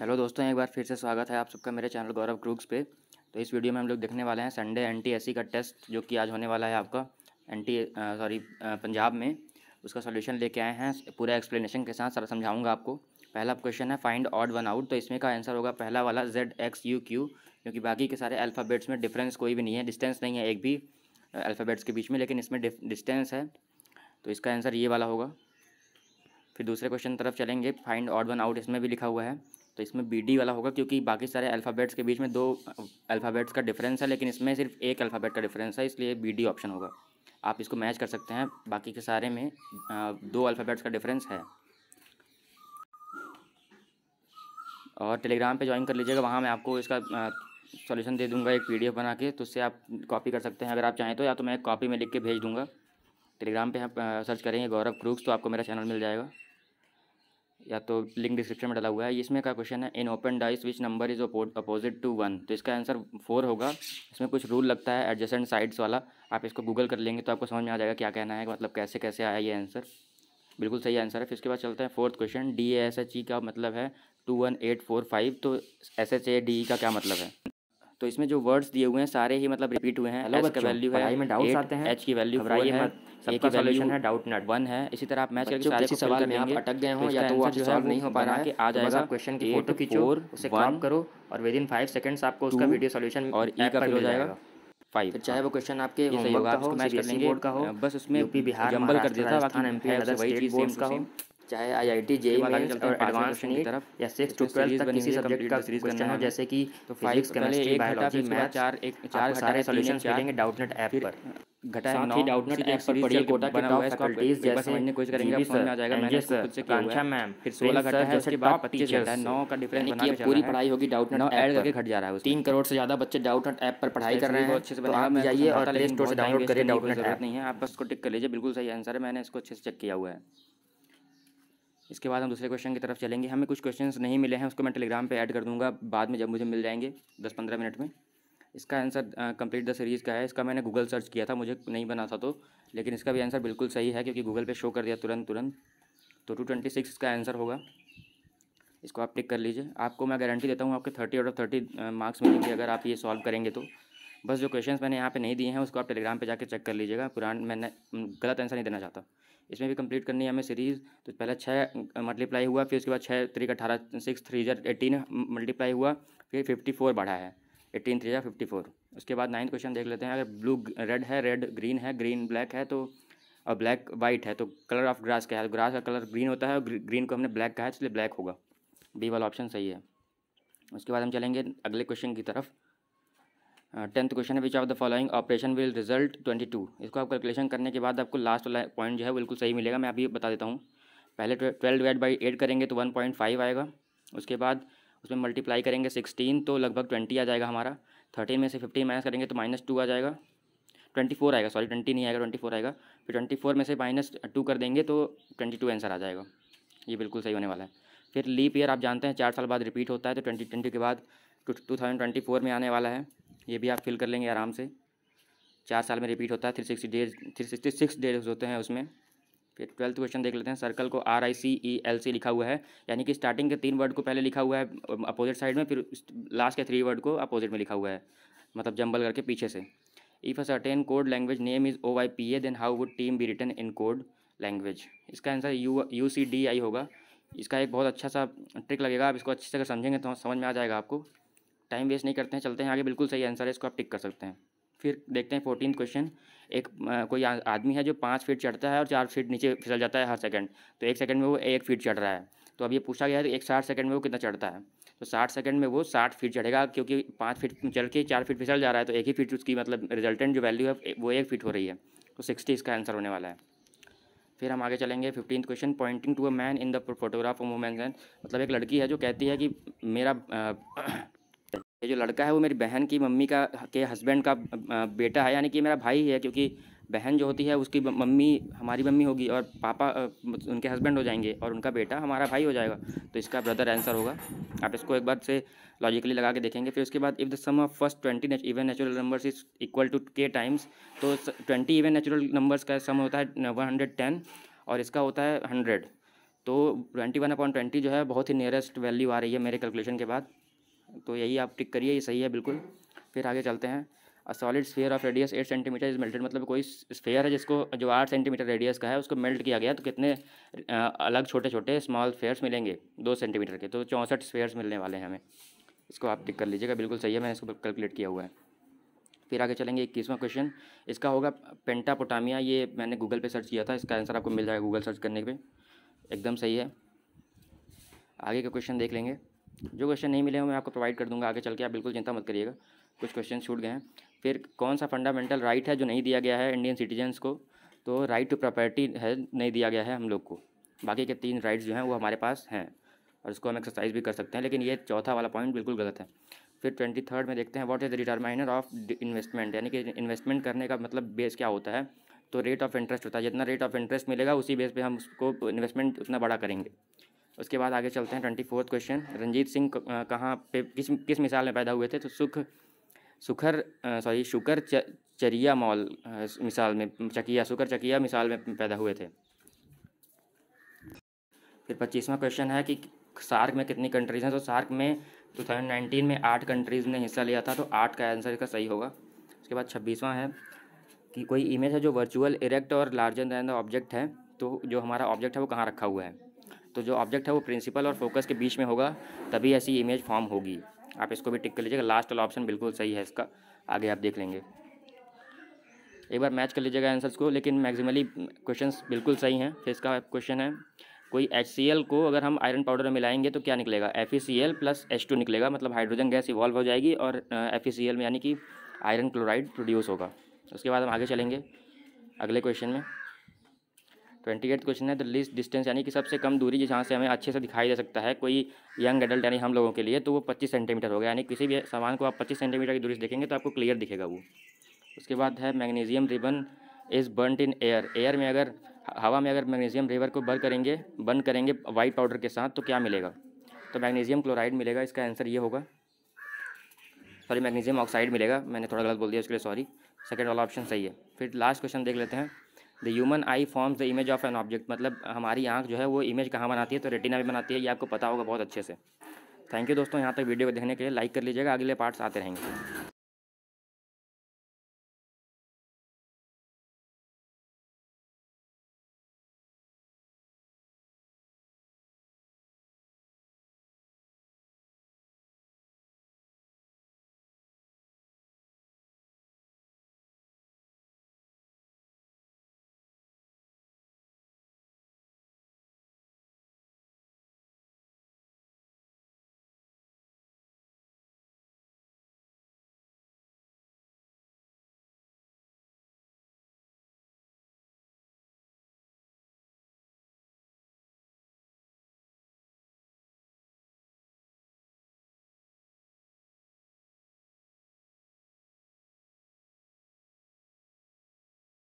Hello दोस्तों एक बार फिर से स्वागत है आप सबका मेरे चैनल गौरव क्रूक्स पे तो इस वीडियो में हम लोग देखने वाले हैं संडे एनटीएससी का टेस्ट जो कि आज होने वाला है आपका एनटी सॉरी पंजाब में उसका सॉल्यूशन लेके आए हैं पूरा एक्सप्लेनेशन के साथ सारा समझाऊंगा आपको पहला क्वेश्चन है फाइंड ऑड वन आउट तो इसमें का आंसर होगा पहला वाला जेड एक्स यू क्यू क्योंकि बाकी के सारे अल्फ़ाबेट्स में डिफरेंस कोई भी नहीं है डिस्टेंस नहीं है एक भी अल्फ़ाबेट्स के बीच में लेकिन इसमें डिस्टेंस है तो इसका आंसर ये वाला होगा फिर दूसरे क्वेश्चन तरफ चलेंगे फाइंड ऑड वन आउट इसमें भी लिखा हुआ है तो इसमें बी डी वाला होगा क्योंकि बाकी सारे अल्फ़ाबेट्स के बीच में दो अल्फ़ाबेट्स का डिफरेंस है लेकिन इसमें सिर्फ एक अल्फ़ाबेट का डिफरेंस है इसलिए बी डी ऑप्शन होगा आप इसको मैच कर सकते हैं बाकी के सारे में दो अल्फ़ाबेट्स का डिफरेंस है और टेलीग्राम पे ज्वाइन कर लीजिएगा वहाँ मैं आपको इसका सॉल्यूशन दे दूँगा एक पीडीएफ बना के तो उससे आप कॉपी कर सकते हैं अगर आप चाहें तो या तो मैं कॉपी में लिख के भेज दूँगा टेलीग्राम पे आप सर्च करेंगे गौरव क्रूक्स तो आपको मेरा चैनल मिल जाएगा या तो लिंक डिस्क्रिप्शन में डाला हुआ है इसमें का क्वेश्चन है in open dice which number is opposite to one तो इसका आंसर फोर होगा इसमें कुछ रूल लगता है एडजस्टेंट साइड्स वाला आप इसको गूगल कर लेंगे तो आपको समझ में आ जाएगा क्या कहना है मतलब कैसे कैसे आया ये आंसर बिल्कुल सही आंसर है फिर उसके बाद चलते हैं fourth question D S H E का मतलब है two one eight four five तो एस एच ए डी का क्या मतलब है तो इसमें जो वर्ड्स दिए हुए हैं सारे ही मतलब रिपीट हुए हैं एस का वैल्यू है में डाउट आते हैं एच की वैल्यू है सबका सॉल्यूशन है डाउट नॉट वन है इसी तरह आप मैच करके सारे सवाल में आप अटक गए तो हो या तो आप सॉल्व नहीं हो पा रहा है कि आ तो जाएगा क्वेश्चन की फोटो खींचो उसे क्रॉप करो और विद इन फाइव सेकंड्स आपको उसका वीडियो सॉल्यूशन और ई e हाँ। का हो जाएगा फाइव चाहे वो क्वेश्चन आपके होमवर्क का हो मैच करने बोर्ड का हो बस उसमें यूपी बिहार जंबल कर देता है बाकी वही चीज का हो चाहे I I T JEE mains और एडवांस की तरफ या सिक्स टू ट्वेल्थ तक किसी सब्जेक्ट का सीरीज करना हो जैसे कि तो फिजिक्स केमिस्ट्री बायोलॉजी मैथ चार एक चार सारे सॉल्यूशंस मिलेंगे डाउटनेट ऐप पर घटा है नौ डाउटनेट ऐप पर पढ़िए कोटा के टॉप फैकल्टीज जैसे महीने कोशिश करेंगे आप समझ में आ जाएगा मैंने खुद से किया मैम फिर 16 घटा है उसके बाद 25 घटा है नौ का डिफरेंस बना के पूरी पढ़ाई होगी डाउटनेट ऐप ऐड करके घट जा रहा है तीन करोड़ से ज्यादा बच्चे डाउटनेट ऐप तो पर पढ़ाई कर रहे हैं अच्छे से बना तो आप जाइए और प्ले स्टोर से डाउनलोड करिए डाउटनेट ऐप नहीं है आप बस को टिक कर लीजिए बिल्कुल सही आंसर है मैंने इसको अच्छे से चेक किया हुआ है इसके बाद हम दूसरे क्वेश्चन की तरफ चलेंगे हमें कुछ क्वेश्चंस नहीं मिले हैं उसको मैं टेलीग्राम पे ऐड कर दूंगा बाद में जब मुझे मिल जाएंगे दस पंद्रह मिनट में इसका आंसर कंप्लीट द सीरीज़ का है इसका मैंने गूगल सर्च किया था मुझे नहीं बना था तो लेकिन इसका भी आंसर बिल्कुल सही है क्योंकि गूगल पर शो कर दिया तुरंत तुरंत तो टू ट्वेंटी सिक्स इसका आंसर होगा इसको आप टिक कर लीजिए आपको मैं गारंटी देता हूँ आपके thirty out of thirty marks मिलेंगे अगर आप ये सॉल्व करेंगे तो बस जो क्वेश्चन मैंने यहाँ पर नहीं दिए हैं उसको आप टेलीग्राम पर जाकर चेक कर लीजिएगा पुरान मैंने गलत आंसर नहीं देना चाहता इसमें भी कंप्लीट करनी है हमें सीरीज़ तो पहले छः मल्टीप्लाई हुआ फिर उसके बाद छः थ्री का अठारह सिक्स थ्री हज़ार एटीन मल्टीप्लाई हुआ फिर फिफ्टी फोर बढ़ा है एटीन थ्री हज़ार फिफ्टी फोर उसके बाद नाइन्थ क्वेश्चन देख लेते हैं अगर ब्लू रेड है रेड ग्रीन है ग्रीन ब्लैक है तो और ब्लैक वाइट है तो कलर ऑफ ग्रास क्या है ग्रास तो का कलर ग्रीन होता है और ग्रीन को हमने ब्लैक कहा है इसलिए ब्लैक होगा बी वाला ऑप्शन सही है उसके बाद हम चलेंगे अगले क्वेश्चन की तरफ टेंथ क्वेश्चन है which of the following operation will result twenty two इसको आप कैलकुलेशन करने के बाद आपको लास्ट वाला पॉइंट जो है बिल्कुल सही मिलेगा मैं अभी बता देता हूँ पहले ट्वेल्व डिवाइड बाई एट करेंगे तो वन पॉइंट फाइव आएगा उसके बाद उसमें मल्टीप्लाई करेंगे सिक्सटीन तो लगभग ट्वेंटी आ जाएगा हमारा थर्टीन में से फिफ्टीन माइनस करेंगे तो माइनस टू आ जाएगा ट्वेंटी फोर आएगा सॉरी ट्वेंटी नहीं आएगा ट्वेंटी फोर आएगा फिर ट्वेंटी फोर में से माइनस टू कर देंगे तो ट्वेंटी टू आंसर आ जाएगा ये बिल्कुल सही होने वाला है फिर लीप ईयर आप जानते हैं चार साल बाद रिपीट होता है तो ट्वेंटी ट्वेंटी के बाद टू थाउजेंड ट्वेंटी फोर में आने वाला है ये भी आप फिल कर लेंगे आराम से चार साल में रिपीट होता है three sixty days three sixty six days होते हैं उसमें फिर ट्वेल्थ क्वेश्चन देख लेते हैं सर्कल को are I C E L C लिखा हुआ है यानी कि स्टार्टिंग के तीन वर्ड को पहले लिखा हुआ है अपोजिट साइड में फिर लास्ट के थ्री वर्ड को अपोजिट में लिखा हुआ है मतलब जंबल करके पीछे से if a certain code language name is O Y P A then how would team be written in code language इसका answer U U C D I होगा इसका एक बहुत अच्छा सा ट्रिक लगेगा आप इसको अच्छे से अगर समझेंगे तो समझ में आ जाएगा आपको टाइम वेस्ट नहीं करते हैं चलते हैं आगे बिल्कुल सही आंसर है इसको आप टिक कर सकते हैं फिर देखते हैं फोर्टीन क्वेश्चन एक आ, कोई आदमी है जो पाँच फीट चढ़ता है और चार फीट नीचे फिसल जाता है हर सेकंड तो एक सेकंड में वो एक फीट चढ़ रहा है तो अब ये पूछा गया है तो एक साठ सेकंड में वो कितना चढ़ता है तो साठ सेकंड में वो साठ फीट चढ़ेगा क्योंकि पाँच फीट चढ़ के चार फीट फिसल जा रहा है तो एक ही फीट उसकी मतलब रिजल्टेंट जो वैल्यू है वो एक फीट हो रही है तो सिक्सटी इसका आंसर होने वाला है फिर हम आगे चलेंगे fifteen question pointing to a man in the photograph of women मतलब एक लड़की है जो कहती है कि मेरा ये जो लड़का है वो मेरी बहन की मम्मी का के हस्बैंड का बेटा है यानी कि मेरा भाई है क्योंकि बहन जो होती है उसकी मम्मी हमारी मम्मी होगी और पापा उनके हस्बैंड हो जाएंगे और उनका बेटा हमारा भाई हो जाएगा तो इसका ब्रदर आंसर होगा आप इसको एक बार से लॉजिकली लगा के देखेंगे फिर उसके बाद if the sum of first twenty even natural numbers is equal to K times तो ट्वेंटी इवन नेचुरल नंबर्स का सम होता है वन हंड्रेड टेन और इसका होता है हंड्रेड तो ट्वेंटी वन ट्वेंटी जो है बहुत ही नियरेस्ट वैल्यू आ रही है मेरे कैलकुलेशन के बाद तो यही आप टिक करिए ये सही है बिल्कुल फिर आगे चलते हैं a solid sphere of radius eight centimetre is melted मतलब कोई स्फेयर है जिसको जो आठ सेंटीमीटर रेडियस का है उसको मेल्ट किया गया तो कितने अलग छोटे छोटे स्मॉल स्फेयर्स मिलेंगे दो सेंटीमीटर के तो चौंसठ स्फेयर्स मिलने वाले हैं हमें इसको आप टिक कर लीजिएगा बिल्कुल सही है मैंने इसको कैलकुलेट किया हुआ है फिर आगे चलेंगे इक्कीसवां क्वेश्चन इसका होगा पेंटापोटामिया ये मैंने गूगल पे सर्च किया था इसका आंसर आपको मिल जाएगा गूगल सर्च करने पे एकदम सही है आगे का क्वेश्चन देख लेंगे जो क्वेश्चन नहीं मिले हैं मैं आपको प्रोवाइड कर दूंगा आगे चल के आप बिल्कुल चिंता मत करिएगा कुछ क्वेश्चन छूट गए हैं फिर कौन सा फंडामेंटल राइट है जो नहीं दिया गया है इंडियन सिटीजन्स को तो राइट टू प्रॉपर्टी है नहीं दिया गया है हम लोग को बाकी के तीन राइट्स जो हैं वो हमारे पास हैं और इसको हम एक्सरसाइज भी कर सकते हैं लेकिन ये चौथा वाला पॉइंट बिल्कुल गलत है फिर ट्वेंटी थर्ड में देखते हैं what is the determiner of investment यानी कि इन्वेस्टमेंट करने का मतलब बेस क्या होता है तो रेट ऑफ इंटरेस्ट होता है जितना रेट ऑफ इंटरेस्ट मिलेगा उसी बेस पे हम उसको इन्वेस्टमेंट उतना बड़ा करेंगे उसके बाद आगे चलते हैं twenty fourth question Ranjit Singh कहाँ पे किस किस मिसाल में पैदा हुए थे तो सुख सुखर सॉरी शुकर च, चरिया मॉल मिसाल में चकिया शुकर चकिया मिसाल में पैदा हुए थे फिर पच्चीसवा क्वेश्चन है कि सार्क में कितनी कंट्रीज़ हैं तो सार्क में टू थाउजेंड नाइनटीन में आठ कंट्रीज़ ने हिस्सा लिया था तो आठ का आंसर इसका सही होगा उसके बाद छब्बीसवां है कि कोई इमेज है जो वर्चुअल इरेक्ट और लार्जर दैन द ऑब्जेक्ट है तो जो हमारा ऑब्जेक्ट है वो कहाँ रखा हुआ है तो जो ऑब्जेक्ट है वो प्रिंसिपल और फोकस के बीच में होगा तभी ऐसी इमेज फॉर्म होगी आप इसको भी टिक कर लीजिएगा लास्ट वाला ऑप्शन बिल्कुल सही है इसका आगे आप देख लेंगे एक बार मैच कर लीजिएगा आंसर्स को लेकिन मैक्सिमली क्वेश्चंस बिल्कुल सही हैं फिर इसका क्वेश्चन है कोई एच को अगर हम आयरन पाउडर में मिलाएंगे तो क्या निकलेगा एफ प्लस एच निकलेगा मतलब हाइड्रोजन गैस इवॉल्व हो जाएगी और एफ e में यानी कि आयरन क्लोराइड प्रोड्यूस होगा उसके बाद हम आगे चलेंगे अगले क्वेश्चन में ट्वेंटी एट क्वेश्चन है द लिस्ट डिस्टेंस यानी कि सबसे कम दूरी जहाँ से हमें अच्छे से दिखाई दे सकता है कोई यंग एडल्ट यानी हम लोगों के लिए तो वो पच्चीस सेंटीमीटर होगा यानी किसी भी सामान को आप पच्चीस सेंटीमीटर की दूरी से देखेंगे तो आपको क्लियर दिखेगा वो उसके बाद है magnesium ribbon is burned in air air में अगर हवा में अगर मैग्नीजियम रिवर को बर्न करेंगे बर्न करेंगे वाइट पाउडर के साथ तो क्या मिलेगा तो मैग्नीजियम क्लोराइड मिलेगा इसका आंसर ये होगा सॉरी मैग्नीजियम ऑक्साइड मिलेगा मैंने थोड़ा गलत बोल दिया उसके लिए सॉरी सेकेंड वाला ऑप्शन सही है फिर लास्ट क्वेश्चन देख लेते हैं the human eye forms the image of an object मतलब हमारी आंख जो है वो इमेज कहाँ बनाती है तो रेटिना भी बनाती है ये आपको पता होगा बहुत अच्छे से थैंक यू दोस्तों यहाँ तक वीडियो को देखने के लिए लाइक कर लीजिएगा अगले पार्ट्स आते रहेंगे